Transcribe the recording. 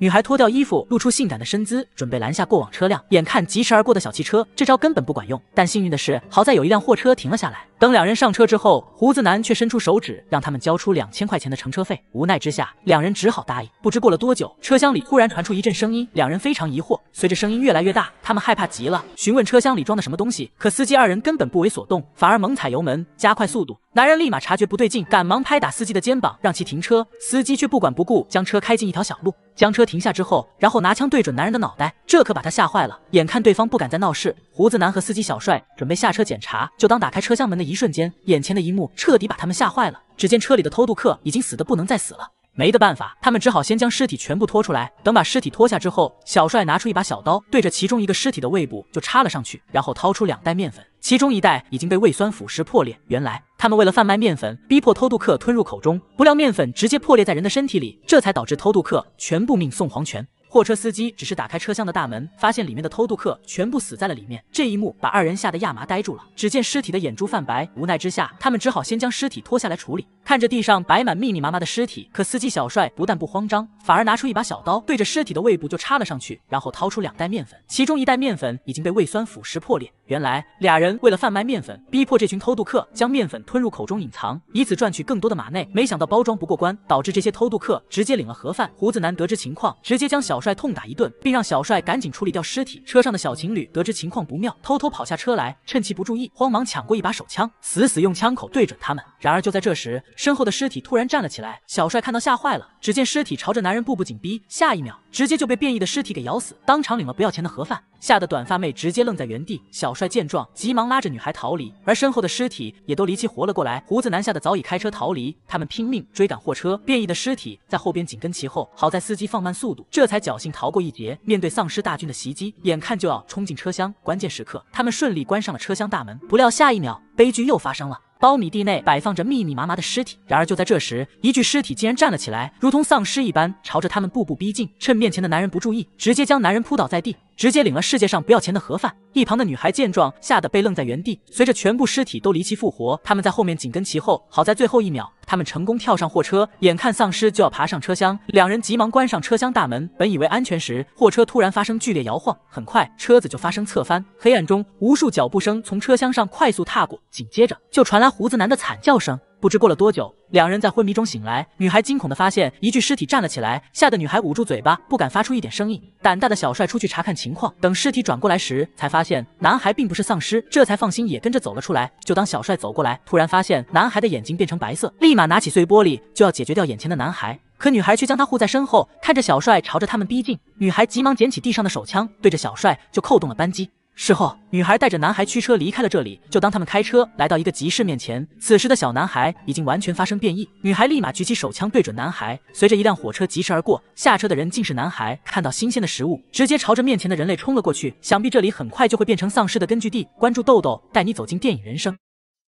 女孩脱掉衣服，露出性感的身姿，准备拦下过往车辆。眼看疾驰而过的小汽车，这招根本不管用。但幸运的是，好在有一辆货车停了下来。等两人上车之后，胡子男却伸出手指让他们交出两千块钱的乘车费。无奈之下，两人只好答应。不知过了多久，车厢里忽然传出一阵声音，两人非常疑惑。随着声音越来越大，他们害怕极了，询问车厢里装的什么东西。可司机二人根本不为所动，反而猛踩油门加快速度。男人立马察觉不对劲，赶忙拍打司机的肩膀让其停车。司机却不管不顾，将车开进一条小路，将车停下之后，然后拿枪对准男人的脑袋，这可把他吓坏了。眼看对方不敢再闹事，胡子男和司机小帅准备下车检查，就当打开车厢门的。一瞬间，眼前的一幕彻底把他们吓坏了。只见车里的偷渡客已经死的不能再死了，没得办法，他们只好先将尸体全部拖出来。等把尸体拖下之后，小帅拿出一把小刀，对着其中一个尸体的胃部就插了上去，然后掏出两袋面粉，其中一袋已经被胃酸腐蚀破裂。原来，他们为了贩卖面粉，逼迫偷渡客吞入口中，不料面粉直接破裂在人的身体里，这才导致偷渡客全部命送黄泉。货车司机只是打开车厢的大门，发现里面的偷渡客全部死在了里面。这一幕把二人吓得亚麻呆住了。只见尸体的眼珠泛白，无奈之下，他们只好先将尸体拖下来处理。看着地上摆满密密麻麻的尸体，可司机小帅不但不慌张，反而拿出一把小刀，对着尸体的胃部就插了上去，然后掏出两袋面粉，其中一袋面粉已经被胃酸腐蚀破裂。原来俩人为了贩卖面粉，逼迫这群偷渡客将面粉吞入口中隐藏，以此赚取更多的马内。没想到包装不过关，导致这些偷渡客直接领了盒饭。胡子男得知情况，直接将小小帅痛打一顿，并让小帅赶紧处理掉尸体。车上的小情侣得知情况不妙，偷偷跑下车来，趁其不注意，慌忙抢过一把手枪，死死用枪口对准他们。然而就在这时，身后的尸体突然站了起来，小帅看到吓坏了。只见尸体朝着男人步步紧逼，下一秒。直接就被变异的尸体给咬死，当场领了不要钱的盒饭，吓得短发妹直接愣在原地。小帅见状，急忙拉着女孩逃离，而身后的尸体也都离奇活了过来。胡子男吓得早已开车逃离，他们拼命追赶货车，变异的尸体在后边紧跟其后。好在司机放慢速度，这才侥幸逃过一劫。面对丧尸大军的袭击，眼看就要冲进车厢，关键时刻，他们顺利关上了车厢大门。不料下一秒，悲剧又发生了。苞米地内摆放着密密麻麻的尸体，然而就在这时，一具尸体竟然站了起来，如同丧尸一般朝着他们步步逼近。趁面前的男人不注意，直接将男人扑倒在地，直接领了世界上不要钱的盒饭。一旁的女孩见状，吓得被愣在原地。随着全部尸体都离奇复活，他们在后面紧跟其后。好在最后一秒，他们成功跳上货车，眼看丧尸就要爬上车厢，两人急忙关上车厢大门。本以为安全时，货车突然发生剧烈摇晃，很快车子就发生侧翻。黑暗中，无数脚步声从车厢上快速踏过，紧接着就传来。胡子男的惨叫声。不知过了多久，两人在昏迷中醒来。女孩惊恐地发现一具尸体站了起来，吓得女孩捂住嘴巴，不敢发出一点声音。胆大的小帅出去查看情况。等尸体转过来时，才发现男孩并不是丧尸，这才放心，也跟着走了出来。就当小帅走过来，突然发现男孩的眼睛变成白色，立马拿起碎玻璃就要解决掉眼前的男孩。可女孩却将他护在身后，看着小帅朝着他们逼近，女孩急忙捡起地上的手枪，对着小帅就扣动了扳机。事后，女孩带着男孩驱车离开了这里。就当他们开车来到一个集市面前，此时的小男孩已经完全发生变异。女孩立马举起手枪对准男孩。随着一辆火车疾驰而过，下车的人竟是男孩。看到新鲜的食物，直接朝着面前的人类冲了过去。想必这里很快就会变成丧尸的根据地。关注豆豆，带你走进电影人生。